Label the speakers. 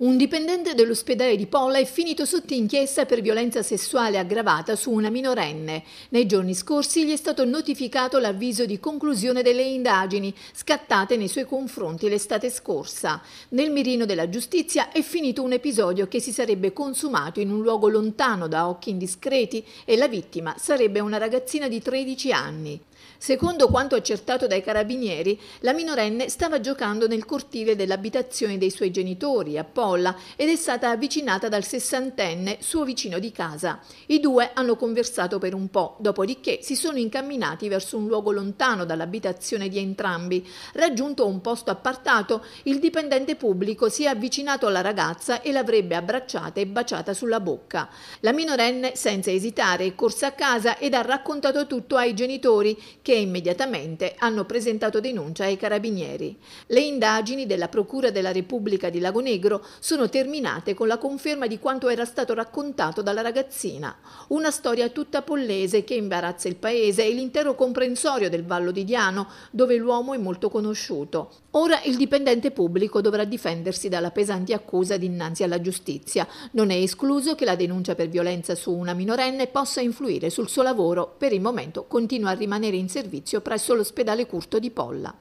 Speaker 1: Un dipendente dell'ospedale di Polla è finito sotto inchiesta per violenza sessuale aggravata su una minorenne. Nei giorni scorsi gli è stato notificato l'avviso di conclusione delle indagini scattate nei suoi confronti l'estate scorsa. Nel mirino della giustizia è finito un episodio che si sarebbe consumato in un luogo lontano da occhi indiscreti e la vittima sarebbe una ragazzina di 13 anni. Secondo quanto accertato dai carabinieri, la minorenne stava giocando nel cortile dell'abitazione dei suoi genitori a Polla molla ed è stata avvicinata dal sessantenne suo vicino di casa. I due hanno conversato per un po', dopodiché si sono incamminati verso un luogo lontano dall'abitazione di entrambi. Raggiunto un posto appartato, il dipendente pubblico si è avvicinato alla ragazza e l'avrebbe abbracciata e baciata sulla bocca. La minorenne, senza esitare, è corsa a casa ed ha raccontato tutto ai genitori che immediatamente hanno presentato denuncia ai carabinieri. Le indagini della Procura della Repubblica di Lago Negro sono terminate con la conferma di quanto era stato raccontato dalla ragazzina. Una storia tutta pollese che imbarazza il paese e l'intero comprensorio del Vallo di Diano, dove l'uomo è molto conosciuto. Ora il dipendente pubblico dovrà difendersi dalla pesante accusa dinanzi alla giustizia. Non è escluso che la denuncia per violenza su una minorenne possa influire sul suo lavoro. Per il momento continua a rimanere in servizio presso l'ospedale Curto di Polla.